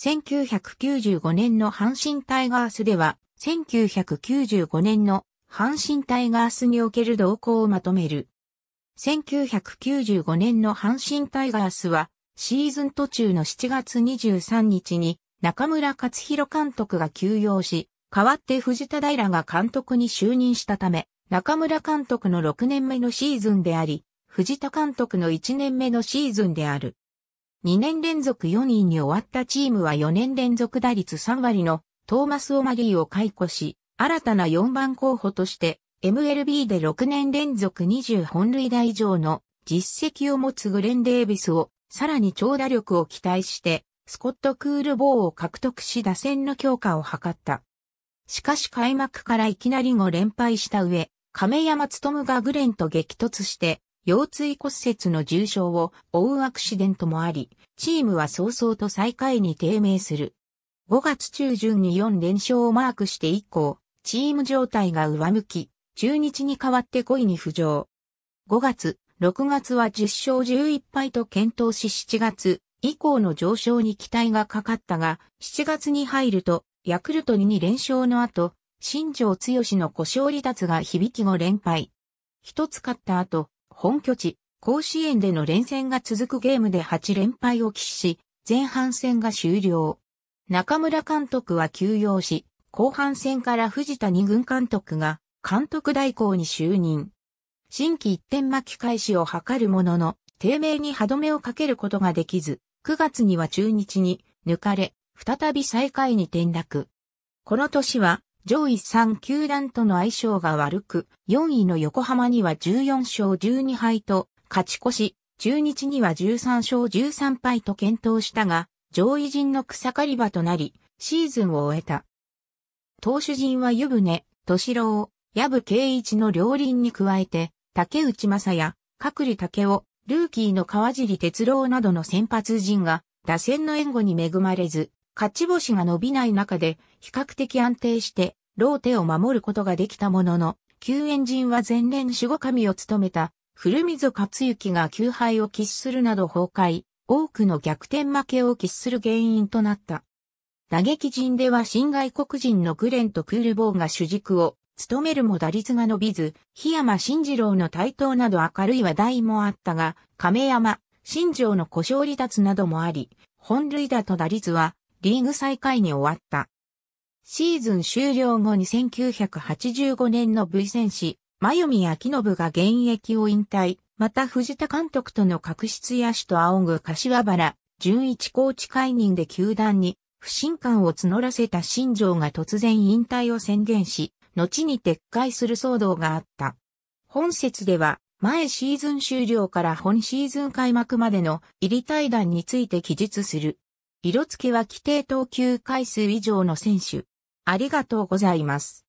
1995年の阪神タイガースでは、1995年の阪神タイガースにおける動向をまとめる。1995年の阪神タイガースは、シーズン途中の7月23日に中村克弘監督が休養し、代わって藤田平が監督に就任したため、中村監督の6年目のシーズンであり、藤田監督の1年目のシーズンである。2年連続4位に終わったチームは4年連続打率3割のトーマス・オマリーを解雇し、新たな4番候補として MLB で6年連続20本塁打以上の実績を持つグレン・デービスをさらに長打力を期待してスコット・クールボーを獲得し打線の強化を図った。しかし開幕からいきなり5連敗した上、亀山努がグレンと激突して腰椎骨折の重傷を負うアクシデントもあり、チームは早々と最下位に低迷する。5月中旬に4連勝をマークして以降、チーム状態が上向き、中日に代わって5位に浮上。5月、6月は10勝11敗と検討し7月以降の上昇に期待がかかったが、7月に入ると、ヤクルトに2連勝の後、新庄剛の故障離脱が響き後連敗。一つ勝った後、本拠地、甲子園での連戦が続くゲームで8連敗を喫し、前半戦が終了。中村監督は休養し、後半戦から藤田二軍監督が監督代行に就任。新規一点巻き返しを図るものの、低迷に歯止めをかけることができず、9月には中日に抜かれ、再び最下位に転落。この年は上位3球団との相性が悪く、4位の横浜には14勝12敗と勝ち越し、中日には13勝13敗と検討したが、上位陣の草刈り場となり、シーズンを終えた。投手陣は湯船、敏郎、部圭一の両輪に加えて、竹内正也、角里竹雄、ルーキーの川尻哲郎などの先発陣が、打線の援護に恵まれず、勝ち星が伸びない中で、比較的安定して、ローテを守ることができたものの、救援陣は前年守護神を務めた古溝克之が9敗を喫するなど崩壊、多くの逆転負けを喫する原因となった。打撃陣では新外国人のグレンとクールボーが主軸を務めるも打率が伸びず、檜山慎次郎の台頭など明るい話題もあったが、亀山、新庄の故障離脱などもあり、本塁打と打率はリーグ最下位に終わった。シーズン終了後に1985年の V 戦士、真由美明信が現役を引退、また藤田監督との確執野手と仰ぐ柏原、純一コーチ解任で球団に不信感を募らせた新庄が突然引退を宣言し、後に撤回する騒動があった。本節では、前シーズン終了から本シーズン開幕までの入り対談について記述する。色付けは規定投球回数以上の選手、ありがとうございます。